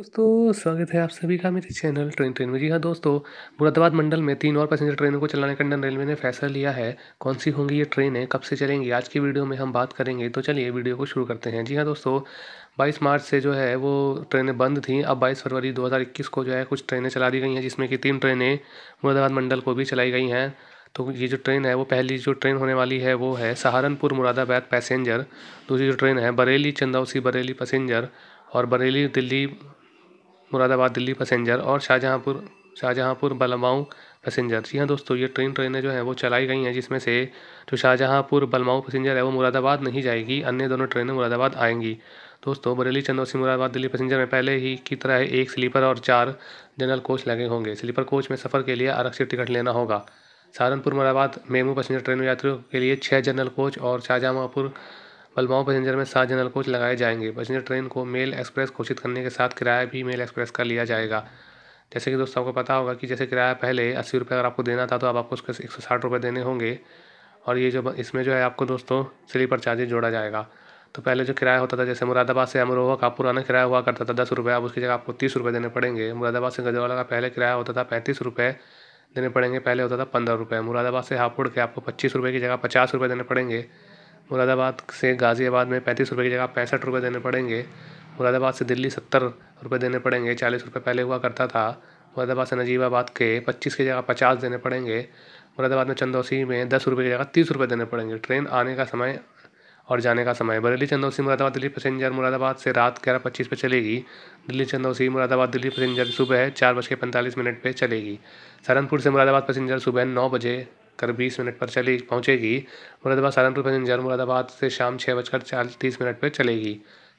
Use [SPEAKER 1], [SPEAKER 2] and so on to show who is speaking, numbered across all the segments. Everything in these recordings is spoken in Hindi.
[SPEAKER 1] दोस्तों स्वागत है आप सभी का मेरे चैनल ट्रेन ट्रेन में जी हाँ दोस्तों मुरादाबाद मंडल में तीन और पैसेंजर ट्रेनों को चलाने का रेलवे ने फैसला लिया है कौन सी होंगी ये ट्रेनें कब से चलेंगी आज की वीडियो में हम बात करेंगे तो चलिए वीडियो को शुरू करते हैं जी हाँ दोस्तों 22 मार्च से जो है वो ट्रेनें बंद थी अब 22 फरवरी 2021 को जो है कुछ ट्रेनें चला दी गई हैं जिसमें कि तीन ट्रेनें मुरादाबाद मंडल को भी चलाई गई हैं तो ये जो ट्रेन है वो पहली जो ट्रेन होने वाली है वो है सहारनपुर मुरादाबाद पैसेंजर दूसरी जो ट्रेन है बरेली चंदौसी बरेली पैसेंजर और बरेली दिल्ली मुरादाबाद दिल्ली पैसेंजर और शाहजहाँपुर शाहजहाँपुर बलमाऊ पैसेंजर जी हाँ दोस्तों ये ट्रेन ट्रेनें जो हैं वो चलाई गई हैं जिसमें से जो शाहजहाँपुर बलमाऊ पैसेंजर है वो मुरादाबाद नहीं जाएगी अन्य दोनों ट्रेनें मुरादाबाद आएंगी दोस्तों बरेली चंदौसी मुरादाबाद दिल्ली पैसेंजर में पहले ही की तरह एक स्लीपर और चार जनरल कोच लगे होंगे स्लीपर कोच में सफ़र के लिए आरक्षित टिकट लेना होगा Saharanpur Moradabad MEMU passenger train यात्रियों के लिए छः जनरल कोच और शाहजहाँपुर बलवाओं पैसेंजर में सात जनरल कोच लगाए जाएंगे पैसेंजर ट्रेन को मेल एक्सप्रेस घोषित करने के साथ किराया भी मेल एक्सप्रेस का लिया जाएगा जैसे कि दोस्तों आपको पता होगा कि जैसे किराया पहले अस्सी रुपये अगर आपको देना था तो आप आपको उसके एक सौ साठ रुपये देने होंगे और ये जो इसमें जो है आपको दोस्तों स्लीपर चार्जेज जोड़ा जाएगा तो पहले जो किराया होता था जैसे मुरादाबाद से अमरोहा का पुराना किराया हुआ करता था दस रुपये अब उसकी जगह आपको तीस रुपये देने पड़ेंगे मुरादाबाद से गजवाला का पहले किराया होता था पैंतीस रुपये देने पड़ेंगे पहले होता था पंद्रह रुपये मुरादाबाद से हापुड़ के आपको पच्चीस रुपये की जगह पचास रुपये देने पड़ेंगे मुरादाबाद से गाज़ियाबाद में पैंतीस रुपये की जगह पैंसठ रुपये देने पड़ेंगे मुरादाबाद से दिल्ली सत्तर रुपये देने पड़ेंगे चालीस रुपये पहले हुआ करता था मुरादाबाद से नजीबाबाद के पच्चीस की जगह पचास देने पड़ेंगे मुरादाबाद में चंदौसी में दस रुपये की जगह तीस रुपये देने पड़ेंगे ट्रेन आने का समय और जाने का समय बरेली चंदौसी मुरादाबाद दिल्ली पैसेंजर मुरादाबाद से रात ग्यारह पच्चीस पर चलेगी दिल्ली चंदौसी मुरादाबाद दिल्ली पैसेंजर सुबह चार बज के पैंतालीस मिनट पर चलेगी सहारनपुर से मुरादाबाद पैसेंजर सुबह नौ बजे कर बीस मिनट पर चली पहुँचेगी मुरादाबाद सहारनपुर पैसेंजर मुरादाबाद से शाम छः बजकर चालीस मिनट पर चलेगी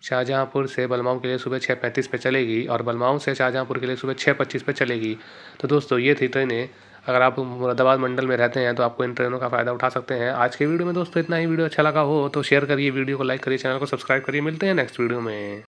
[SPEAKER 1] शाहजहाँपुर से बलमाऊ के लिए सुबह छः पैंतीस पर चलेगी और बलमाऊ से शाहजहाँपुर के लिए सुबह छः पच्चीस पर चलेगी तो दोस्तों ये थी ट्रेनें अगर आप मुरादाबाद मंडल में रहते हैं तो आपको इन ट्रेनों का फ़ायदा उठा सकते हैं आज के वीडियो में दोस्तों इतना ही वीडियो अच्छा लगा हो तो शेयर करिए वीडियो को लाइक करिए चैनल को सब्सक्राइब करिए मिलते हैं नेक्स्ट वीडियो में